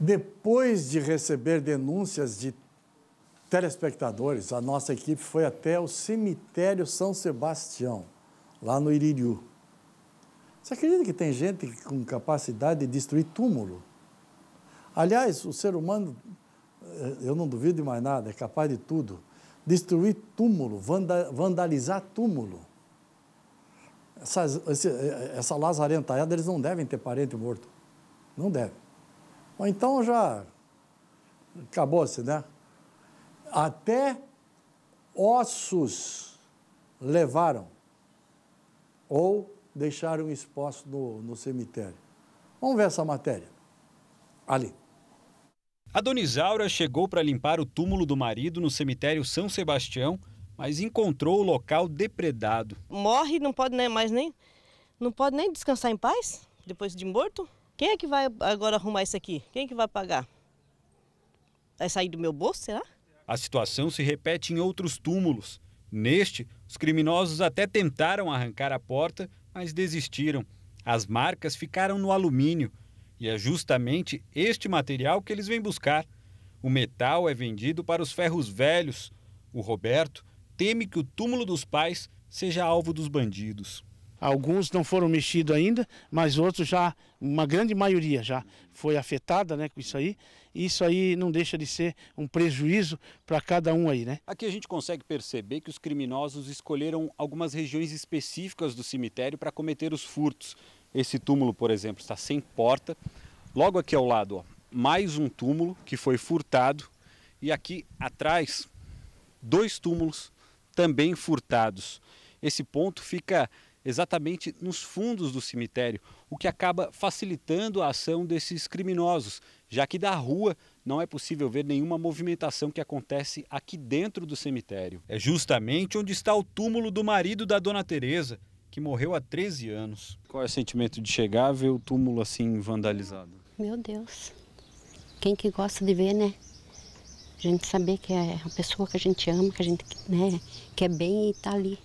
Depois de receber denúncias de telespectadores, a nossa equipe foi até o cemitério São Sebastião, lá no Iririú. Você acredita que tem gente com capacidade de destruir túmulo? Aliás, o ser humano, eh, eu não duvido de mais nada, é capaz de tudo. Destruir túmulo, vandalizar túmulo. Essas, eh, essa lazarentaiada, eles não devem ter parente morto. Não devem. Ou então já acabou-se, né? Até ossos levaram ou deixaram expostos no, no cemitério. Vamos ver essa matéria. Ali. A Donizaura chegou para limpar o túmulo do marido no cemitério São Sebastião, mas encontrou o local depredado. Morre, não pode nem mais nem não pode nem descansar em paz depois de morto. Quem é que vai agora arrumar isso aqui? Quem é que vai pagar? Vai sair do meu bolso, será? A situação se repete em outros túmulos. Neste, os criminosos até tentaram arrancar a porta, mas desistiram. As marcas ficaram no alumínio. E é justamente este material que eles vêm buscar. O metal é vendido para os ferros velhos. O Roberto teme que o túmulo dos pais seja alvo dos bandidos. Alguns não foram mexidos ainda, mas outros já, uma grande maioria já foi afetada né, com isso aí. E isso aí não deixa de ser um prejuízo para cada um aí, né? Aqui a gente consegue perceber que os criminosos escolheram algumas regiões específicas do cemitério para cometer os furtos. Esse túmulo, por exemplo, está sem porta. Logo aqui ao lado, ó, mais um túmulo que foi furtado. E aqui atrás, dois túmulos também furtados. Esse ponto fica exatamente nos fundos do cemitério, o que acaba facilitando a ação desses criminosos, já que da rua não é possível ver nenhuma movimentação que acontece aqui dentro do cemitério. É justamente onde está o túmulo do marido da dona Teresa, que morreu há 13 anos. Qual é o sentimento de chegar e ver o túmulo assim vandalizado? Meu Deus. Quem que gosta de ver, né? A gente saber que é a pessoa que a gente ama, que a gente né, quer bem e está ali.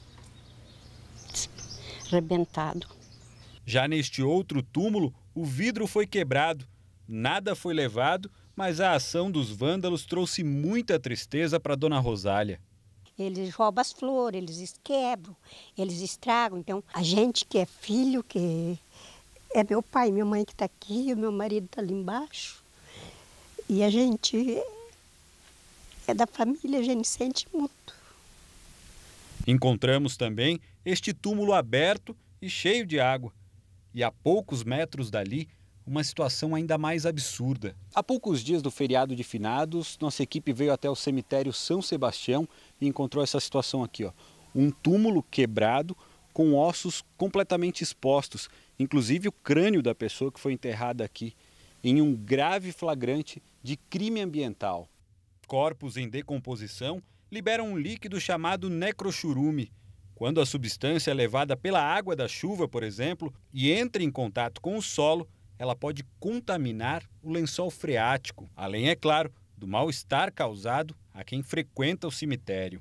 Já neste outro túmulo, o vidro foi quebrado, nada foi levado, mas a ação dos vândalos trouxe muita tristeza para Dona Rosália. Eles roubam as flores, eles quebram, eles estragam. Então, a gente que é filho, que é meu pai, minha mãe que está aqui, o meu marido está ali embaixo. E a gente é da família, a gente sente muito. Encontramos também este túmulo aberto e cheio de água. E a poucos metros dali, uma situação ainda mais absurda. Há poucos dias do feriado de finados, nossa equipe veio até o cemitério São Sebastião e encontrou essa situação aqui, ó. Um túmulo quebrado com ossos completamente expostos, inclusive o crânio da pessoa que foi enterrada aqui, em um grave flagrante de crime ambiental. Corpos em decomposição liberam um líquido chamado necrochurume. Quando a substância é levada pela água da chuva, por exemplo, e entra em contato com o solo, ela pode contaminar o lençol freático, além, é claro, do mal-estar causado a quem frequenta o cemitério.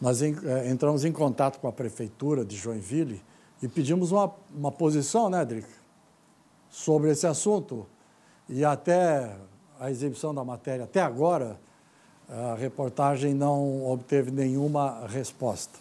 Nós eh, entramos em contato com a prefeitura de Joinville e pedimos uma, uma posição, né, Drica, sobre esse assunto. E até a exibição da matéria, até agora, a reportagem não obteve nenhuma resposta.